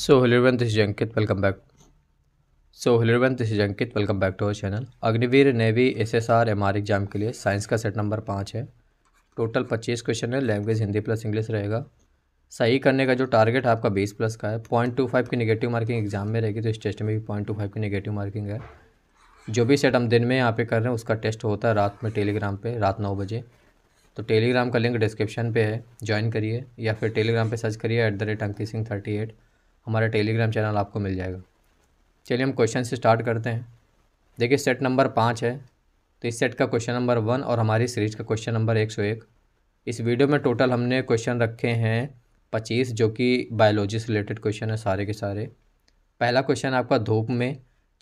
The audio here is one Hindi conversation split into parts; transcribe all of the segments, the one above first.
so hello everyone this Jankit welcome back so hello everyone this Jankit welcome back to our channel Agniveer navy S S R M R exam के लिए साइंस का सेट नंबर पाँच है टोटल पच्चीस क्वेश्चन है लैंग्वेज हिंदी प्लस इंग्लिश रहेगा सही करने का जो टारगेट है आपका बीस प्लस का है पॉइंट टू फाइव की नेगेटिव मार्किंग एग्जाम में रहेगी तो इस टेस्ट में भी पॉइंट टू फाइव की नेगेटिव मार्किंग है जो भी सेट हम दिन में यहाँ पे कर रहे हैं उसका टेस्ट होता है रात में टेलीग्राम पर रात नौ बजे तो टेलीग्राम का लिंक डिस्क्रिप्शन पे है ज्वाइन करिए या फिर टेलीग्राम पे सर्च करिए at the rate Ankit Singh thirty eight हमारा टेलीग्राम चैनल आपको मिल जाएगा चलिए हम क्वेश्चन से स्टार्ट करते हैं देखिए सेट नंबर पाँच है तो इस सेट का क्वेश्चन नंबर वन और हमारी सीरीज का क्वेश्चन नंबर एक सौ एक इस वीडियो में टोटल हमने क्वेश्चन रखे हैं पच्चीस जो कि बायोलॉजी से रिलेटेड क्वेश्चन है सारे के सारे पहला क्वेश्चन आपका धूप में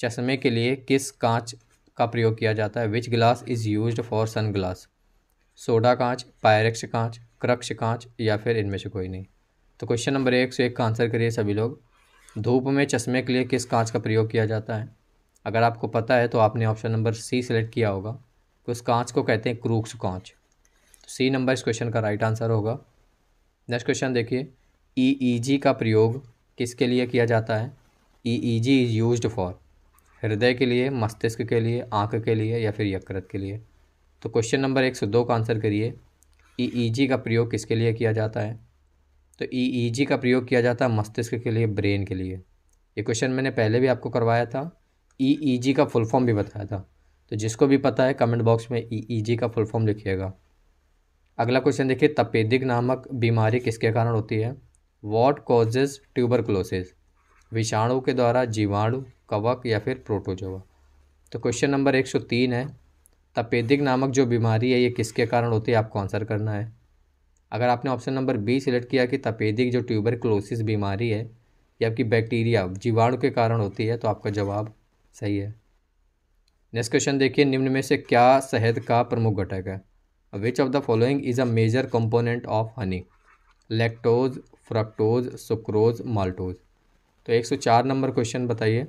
चश्मे के लिए किस कांच का प्रयोग किया जाता है which glass is use for sun glass soda कांच पायरेक्स कांच क्रक्ष कांच या फिर इनमें से कोई नहीं तो क्वेश्चन नंबर एक सौ एक का आंसर करिए सभी लोग धूप में चश्मे के लिए किस कांच का प्रयोग किया जाता है अगर आपको पता है तो आपने ऑप्शन नंबर सी सेलेक्ट किया होगा तो उस कांच को कहते हैं क्रूक्स कांच तो सी नंबर इस क्वेश्चन का राइट आंसर होगा नेक्स्ट क्वेश्चन देखिए ई ई जी का प्रयोग किसके लिए किया जाता है ई जी इज़ यूज फॉर हृदय के लिए मस्तिष्क के लिए आँख के लिए या फिर यकृत के लिए तो क्वेश्चन नंबर एक सौ दो का आंसर करिए ई ई जी का प्रयोग किसके लिए किया जाता है तो ई e e का प्रयोग किया जाता है मस्तिष्क के लिए ब्रेन के लिए ये क्वेश्चन मैंने पहले भी आपको करवाया था ई e का फुल फॉर्म भी बताया था तो जिसको भी पता है कमेंट बॉक्स में ई का फुल फॉर्म लिखिएगा अगला क्वेश्चन देखिए तपेदिक नामक बीमारी किसके कारण होती है वॉट कॉजेज क्लोसेज विषाणु के द्वारा जीवाणु कवक या फिर प्रोटोजोवा तो क्वेश्चन नंबर एक सौ तीन है तपेदिक नामक जो बीमारी है ये किसके कारण होती है आपको आंसर करना है अगर आपने ऑप्शन नंबर बी सिलेक्ट किया कि तपेदिक जो ट्यूबर क्लोसिस बीमारी है या आपकी बैक्टीरिया जीवाणु के कारण होती है तो आपका जवाब सही है नेक्स्ट क्वेश्चन देखिए निम्न में से क्या शहद का प्रमुख घटक है which of the following is a major component of honey lactose fructose sucrose maltose तो 104 नंबर क्वेश्चन बताइए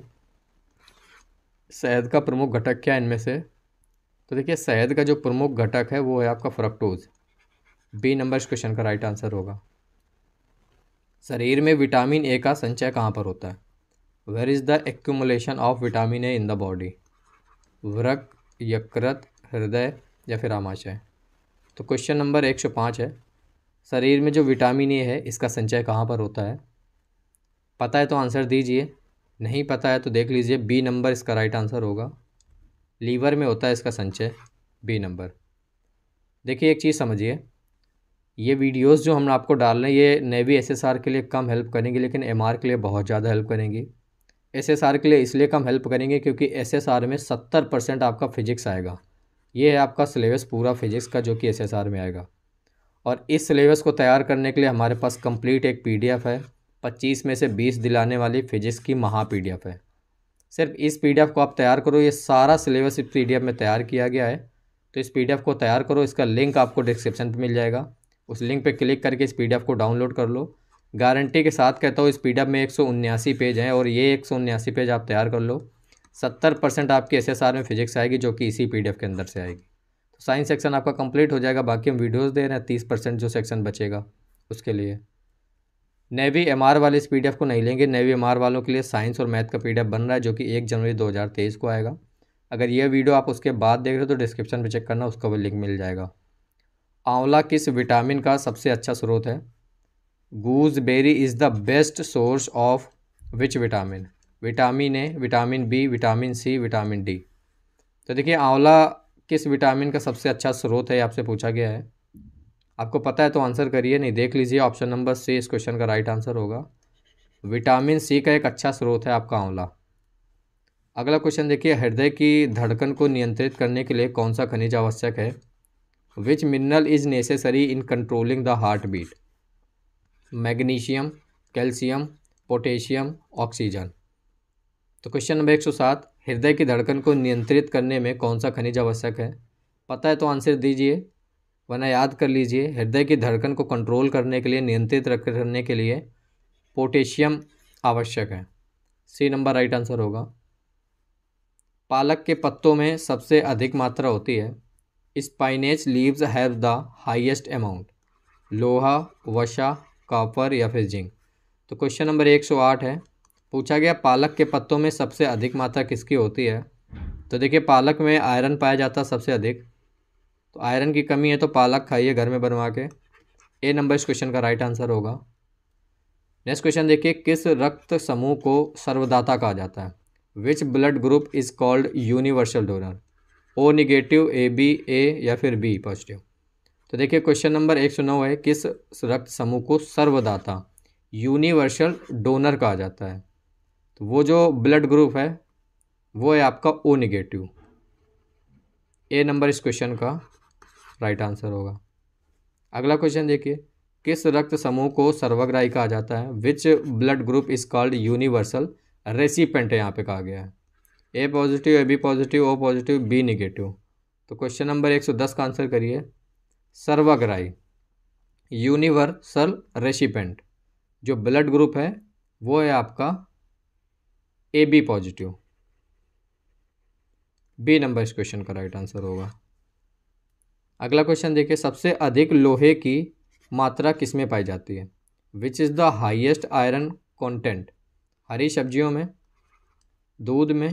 शहद का प्रमुख घटक क्या है इनमें से तो देखिए शहद का जो प्रमुख घटक है वो है आपका फ्रक्टोज बी नंबर इस क्वेश्चन का राइट आंसर होगा शरीर में विटामिन ए का संचय कहाँ पर होता है where is the accumulation of vitamin A in the body वृक यकृत हृदय या फिर आमाशय तो क्वेश्चन नंबर एक सौ पाँच है शरीर में जो विटामिन ए है इसका संचय कहाँ पर होता है पता है तो आंसर दीजिए नहीं पता है तो देख लीजिए बी नंबर इसका राइट आंसर होगा लीवर में होता है इसका संचय बी नंबर देखिए एक चीज़ समझिए ये वीडियोस जो हम आपको डाल रहे हैं ये नेवी एसएसआर के लिए कम हेल्प करेंगे लेकिन एमआर के लिए बहुत ज़्यादा हेल्प करेंगे एसएसआर के लिए इसलिए कम हेल्प करेंगे क्योंकि एसएसआर में सत्तर परसेंट आपका फिजिक्स आएगा ये है आपका सिलेबस पूरा फिजिक्स का जो कि एसएसआर में आएगा और इस सिलेबस को तैयार करने के लिए हमारे पास कम्प्लीट एक पी है पच्चीस में से बीस दिलाने वाली फिजिक्स की महा पी है सिर्फ इस पी को आप तैयार करो ये सारा सिलेबस इस पी में तैयार किया गया है तो इस पी को तैयार करो इसका लिंक आपको डिस्क्रिप्शन पर मिल जाएगा उस लिंक पर क्लिक करके इस पी को डाउनलोड कर लो गारंटी के साथ कहता हूँ इस पी में एक पेज हैं और ये एक पेज आप तैयार कर लो सत्तर परसेंट आपकी एस में फिजिक्स आएगी जो कि इसी पी के अंदर से आएगी तो साइंस सेक्शन आपका कंप्लीट हो जाएगा बाकी हम वीडियोस दे रहे हैं तीस परसेंट जो सेक्शन बचेगा उसके लिए नेवी एम वाले इस पी को नहीं लेंगे नेवी एम वालों के लिए साइंस और मैथ का पी बन रहा है जो कि एक जनवरी दो को आएगा अगर ये वीडियो आप उसके बाद देख रहे हो तो डिस्क्रिप्शन में चेक करना उसका भी लिंक मिल जाएगा आंवला किस विटामिन का सबसे अच्छा स्रोत है gooseberry is the best source of which vitamin vitamin A vitamin B vitamin C vitamin D तो देखिए आंवला किस विटामिन का सबसे अच्छा स्रोत है आपसे पूछा गया है आपको पता है तो आंसर करिए नहीं देख लीजिए ऑप्शन नंबर सी इस क्वेश्चन का राइट आंसर होगा विटामिन सी का एक अच्छा स्रोत है आपका आंवला अगला क्वेश्चन देखिए हृदय की धड़कन को नियंत्रित करने के लिए कौन सा खनिज आवश्यक है which mineral is necessary in controlling the heart beat magnesium calcium potassium oxygen तो क्वेश्चन नंबर एक सौ सात हृदय की धड़कन को नियंत्रित करने में कौन सा खनिज आवश्यक है पता है तो आंसर दीजिए वरना याद कर लीजिए हृदय की धड़कन को कंट्रोल करने के लिए नियंत्रित रखने करने के लिए पोटेशियम आवश्यक है सी नंबर राइट आंसर होगा पालक के पत्तों में सबसे अधिक मात्रा होती है spinach leaves have the highest amount लोहा वशा कॉपर या फिर जिंक तो क्वेश्चन नंबर एक सौ आठ है पूछा गया पालक के पत्तों में सबसे अधिक मात्रा किसकी होती है तो देखिए पालक में आयरन पाया जाता सबसे अधिक तो आयरन की कमी है तो पालक खाइए घर में बनवा के ए नंबर इस क्वेश्चन का राइट आंसर होगा नेक्स्ट क्वेश्चन देखिए किस रक्त समूह को सर्वदाता कहा जाता है which blood group is called universal donor O negative A B A या फिर बी पॉजिटिव तो देखिए क्वेश्चन नंबर एक सौ नौ है किस रक्त समूह को सर्वदाता यूनिवर्सल डोनर कहा जाता है तो वो जो ब्लड ग्रुप है वो है आपका ओ निगेटिव ए नंबर इस क्वेश्चन का राइट आंसर होगा अगला क्वेश्चन देखिए किस रक्त समूह को सर्वग्राही कहा जाता है which blood group is called universal recipient यहाँ पे कहा गया है A positive A B positive O positive B negative तो क्वेश्चन नंबर एक सौ दस का आंसर करिए सर्वग्राही यूनिवर्सल रेसिपेंट जो ब्लड ग्रुप है वो है आपका A B positive B number इस क्वेश्चन का राइट आंसर होगा अगला क्वेश्चन देखिए सबसे अधिक लोहे की मात्रा किसमें पाई जाती है which is the highest iron content हरी सब्जियों में दूध में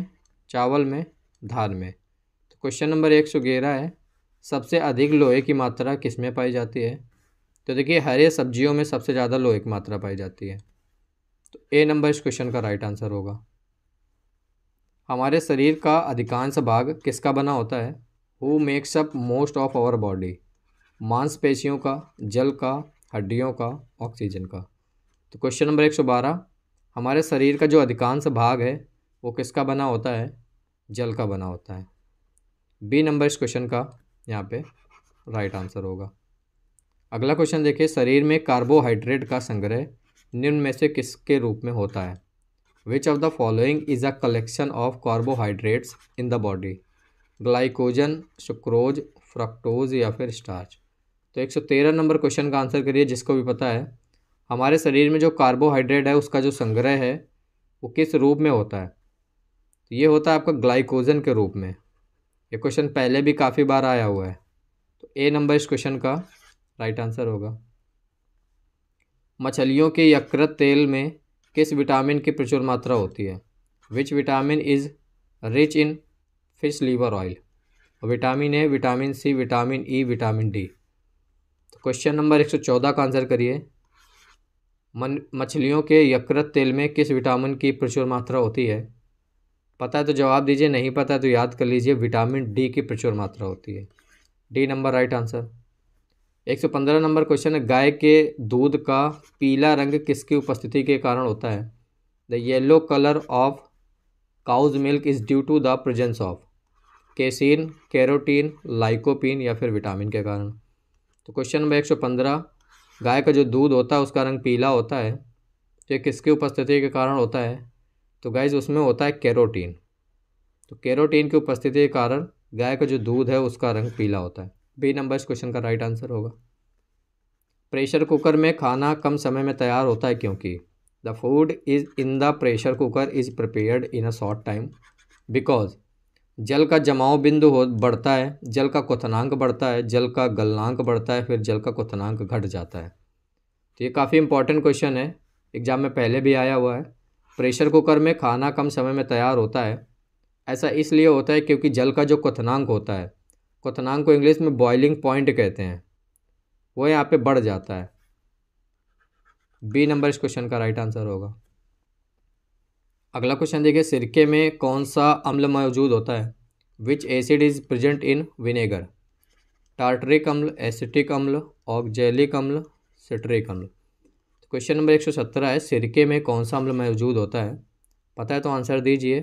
चावल में धान में तो क्वेश्चन नंबर एक सौ ग्यारह है सबसे अधिक लोहे की मात्रा किस में पाई जाती है तो देखिए हरे सब्जियों में सबसे ज़्यादा लोहे की मात्रा पाई जाती है तो ए नंबर इस क्वेश्चन का राइट आंसर होगा हमारे शरीर का अधिकांश भाग किसका बना होता है who makes up most of our body मांसपेशियों का जल का हड्डियों का ऑक्सीजन का तो क्वेश्चन नंबर एक सौ बारह हमारे शरीर का जो अधिकांश भाग है वो किसका बना होता है जल का बना होता है बी नंबर इस क्वेश्चन का यहाँ पे राइट आंसर होगा अगला क्वेश्चन देखिए शरीर में कार्बोहाइड्रेट का संग्रह निम्न में से किसके रूप में होता है which of the following is a collection of carbohydrates in the body glycogen sucrose fructose या फिर स्टार्च तो 113 नंबर क्वेश्चन का आंसर करिए जिसको भी पता है हमारे शरीर में जो कार्बोहाइड्रेट है उसका जो संग्रह है वो किस रूप में होता है तो ये होता है आपका ग्लाइकोजन के रूप में ये क्वेश्चन पहले भी काफ़ी बार आया हुआ है तो ए नंबर इस क्वेश्चन का राइट आंसर होगा मछलियों के यकृत तेल में किस विटामिन की प्रचुर मात्रा होती है which vitamin is rich in fish liver oil vitamin A vitamin C vitamin E vitamin D तो क्वेश्चन नंबर e, तो एक सौ चौदह का आंसर करिए मन मछलियों के यकृत तेल में किस विटामिन की प्रचुर मात्रा होती है पता है तो जवाब दीजिए नहीं पता है तो याद कर लीजिए विटामिन डी की प्रचुर मात्रा होती है D number right answer 115 number question है गाय के दूध का पीला रंग किसकी उपस्थिति के कारण होता है the yellow colour of cow's milk is due to the presence of casein carotene lycopene या फिर विटामिन के कारण तो क्वेश्चन नंबर 115 गाय का जो दूध होता है उसका रंग पीला होता है तो ये किसकी उपस्थिति के कारण होता है तो गाइज उसमें होता है कैरोटीन तो कैरोटीन की उपस्थिति के कारण गाय का जो दूध है उसका रंग पीला होता है बी नंबर इस क्वेश्चन का राइट आंसर होगा प्रेशर कुकर में खाना कम समय में तैयार होता है क्योंकि the food is in the pressure cooker is prepared in a short time because जल का जमाव बिंदु हो बढ़ता है जल का क्वथनांक बढ़ता है जल का गलनांक बढ़ता है फिर जल का क्वथनांक घट जाता है तो ये काफ़ी इंपॉर्टेंट क्वेश्चन है एग्ज़ाम में पहले भी आया हुआ है प्रेशर कुकर में खाना कम समय में तैयार होता है ऐसा इसलिए होता है क्योंकि जल का जो क्वथनांक होता है क्वथनांक को इंग्लिश में बॉइलिंग पॉइंट कहते हैं वो यहाँ पे बढ़ जाता है बी नंबर इस क्वेश्चन का राइट आंसर होगा अगला क्वेश्चन देखिए सिरके में कौन सा अम्ल मौजूद होता है which acid is present in vinegar tartaric अम्ल एसिटिक अम्ल ऑक्जेलिक अम्ल सिट्रिक अम्ल क्वेश्चन नंबर एक सौ सत्रह है सिरके में कौन सा अम्ल मौजूद होता है पता है तो आंसर दीजिए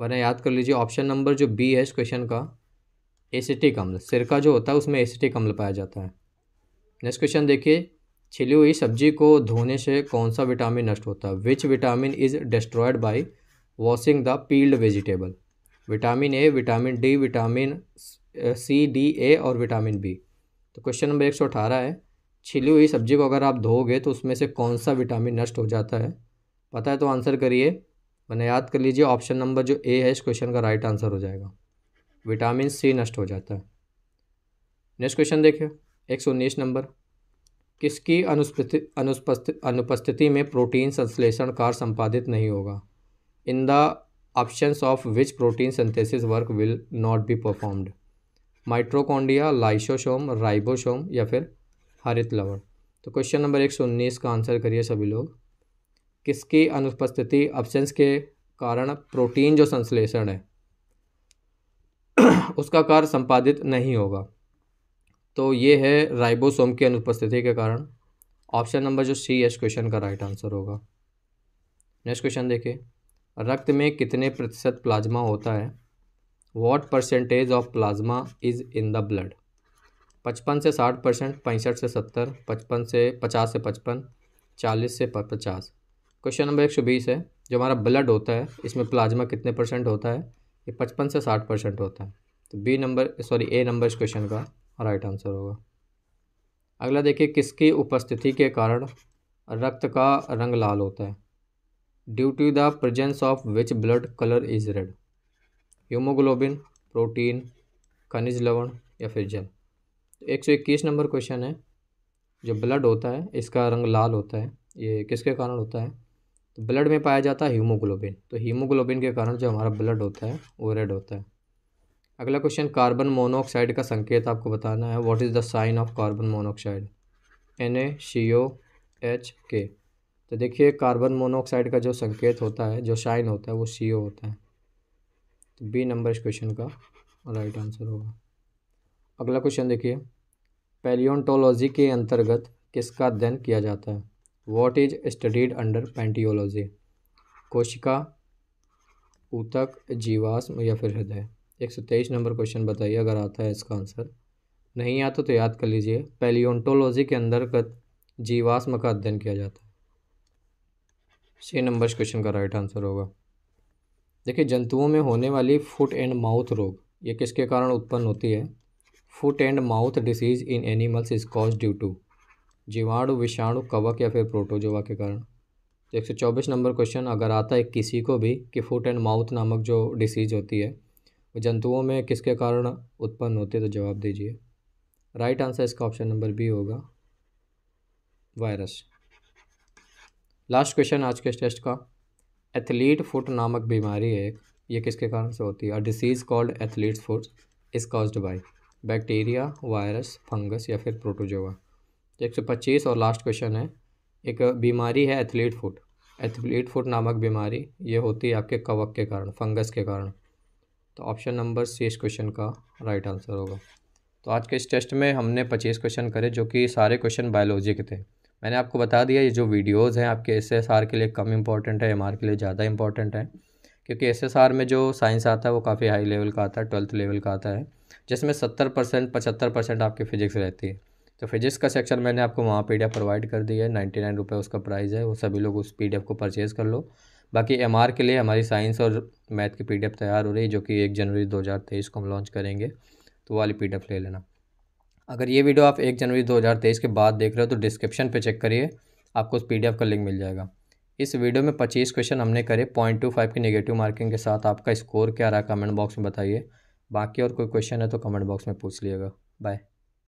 वरना याद कर लीजिए ऑप्शन नंबर जो बी है इस क्वेश्चन का एसिटिक अम्ल सिरका जो होता है उसमें एसिटिक अम्ल पाया जाता है नेक्स्ट क्वेश्चन देखिए छिली हुई सब्जी को धोने से कौन सा विटामिन नष्ट होता है which vitamin is destroyed by washing the peeled vegetable vitamin A vitamin D vitamin C D A और विटामिन बी तो क्वेश्चन नंबर एक सौ अठारह है छिली हुई सब्जी को अगर आप धोगे तो उसमें से कौन सा विटामिन नष्ट हो जाता है पता है तो आंसर करिए मैंने याद कर लीजिए ऑप्शन नंबर जो ए है इस क्वेश्चन का राइट आंसर हो जाएगा विटामिन सी नष्ट हो जाता है नेक्स्ट क्वेश्चन देखिए एक सौ उन्नीस नंबर किसकी अनुपस्थित अनुपस्थिति में प्रोटीन संश्लेषण कार्य संपादित नहीं होगा in the options of which protein synthesis work will not be performed mitochondria lysosome ribosome या फिर हरित लवण तो क्वेश्चन नंबर एक सौ उन्नीस का आंसर करिए सभी लोग किसकी अनुपस्थिति ऑप्शंस के कारण प्रोटीन जो संश्लेषण है उसका कार्य संपादित नहीं होगा तो ये है राइबोसोम की अनुपस्थिति के कारण ऑप्शन नंबर जो सी एस क्वेश्चन का राइट आंसर होगा नेक्स्ट क्वेश्चन देखिए रक्त में कितने प्रतिशत प्लाज्मा होता है what percentage of plasma is in the blood पचपन से साठ परसेंट पैंसठ से सत्तर पचपन से पचास से पचपन चालीस से पचास क्वेश्चन नंबर एक सौ बीस है जो हमारा ब्लड होता है इसमें प्लाज्मा कितने परसेंट होता है ये पचपन से साठ परसेंट होता है तो B number sorry A number इस क्वेश्चन का राइट आंसर होगा अगला देखिए किसकी उपस्थिति के कारण रक्त का रंग लाल होता है due to the presence of which blood colour is red haemoglobin protein खनिज लवण या फिर जल एक सौ इक्कीस नंबर क्वेश्चन है जो ब्लड होता है इसका रंग लाल होता है ये किसके कारण होता है तो ब्लड में पाया जाता है हीमोग्लोबिन तो हीमोग्लोबिन के कारण जो हमारा ब्लड होता है वो रेड होता है अगला क्वेश्चन कार्बन मोनोऑक्साइड का संकेत आपको बताना है what is the sign of carbon monoxide N A C O H के तो देखिए कार्बन मोनोऑक्साइड का जो संकेत होता है जो साइन होता है वो सी ओ होता है तो बी नंबर इस क्वेश्चन का राइट आंसर होगा अगला क्वेश्चन देखिए पैलियोन्टोलॉजी के अंतर्गत किसका अध्ययन किया जाता है what is studied under palaeontology कोशिका ऊतक जीवाश्म या फिर हृदय एक सौ तेईस नंबर क्वेश्चन बताइए अगर आता है इसका आंसर नहीं आता तो याद कर लीजिए पेलियोटोलॉजी के अंतर्गत जीवाश्म का अध्ययन किया जाता है छः नंबर क्वेश्चन का राइट आंसर होगा देखिए जंतुओं में होने वाली फुट एंड माउथ रोग ये किसके कारण उत्पन्न होती है foot and mouth disease in animals is cause due to जीवाणु विषाणु कवक या फिर प्रोटोजोवा के कारण तो एक सौ चौबीस नंबर क्वेश्चन अगर आता है किसी को भी कि फुट एंड माउथ नामक जो डिसीज होती है वो जंतुओं में किसके कारण उत्पन्न होती है तो जवाब दीजिए राइट आंसर इसका ऑप्शन नंबर बी होगा वायरस लास्ट क्वेश्चन आज के टेस्ट का एथलीट फुट नामक बीमारी है ये किसके कारण से होती है disease called athlete foot is caused by bacteria virus fungus या फिर प्रोटोजोवा एक सौ पच्चीस और लास्ट क्वेश्चन है एक बीमारी है एथलीट फुट एथलीट फुट नामक बीमारी ये होती है आपके कवक के कारण फंगस के कारण तो ऑप्शन नंबर सी इस क्वेश्चन का राइट आंसर होगा तो आज के इस टेस्ट में हमने पच्चीस क्वेश्चन करे जो कि सारे क्वेश्चन बायोलॉजी के थे मैंने आपको बता दिया ये जो वीडियोज़ हैं आपके एस एस आर के लिए कम इंपॉर्टेंट है एम आर के लिए ज़्यादा इंपॉर्टेंट है क्योंकि एस एस आर में जो साइंस आता है वो काफ़ी हाई लेवल का आता है ट्वेल्थ लेवल का आता है जिसमें सत्तर परसेंट पचहत्तर परसेंट आपकी फ़िज़िक्स रहती है तो फिजिक्स का सेक्शन मैंने आपको वहाँ पी प्रोवाइड कर दिया है नाइन्टी नाइन रुपये उसका प्राइस है वो सभी लोग उस पी को परचेज़ कर लो बाकी एम के लिए हमारी साइंस और मैथ की पी तैयार हो रही है जो कि एक जनवरी दो हज़ार तेईस को हम लॉन्च करेंगे तो वाली पी ले लेना अगर ये वीडियो आप एक जनवरी दो हज़ार तेईस के बाद देख रहे हो तो डिस्क्रिप्शन पे चेक करिए आपको उस पी का लिंक मिल जाएगा इस वीडियो में पच्चीस क्वेश्चन हमने करे पॉइंट टू फाइव की नेगेटिव मार्किंग के साथ आपका स्कोर क्या रहा कमेंट बॉक्स में बताइए बाकी और कोई क्वेश्चन है तो कमेंट बॉक्स में पूछ लिएगा बाय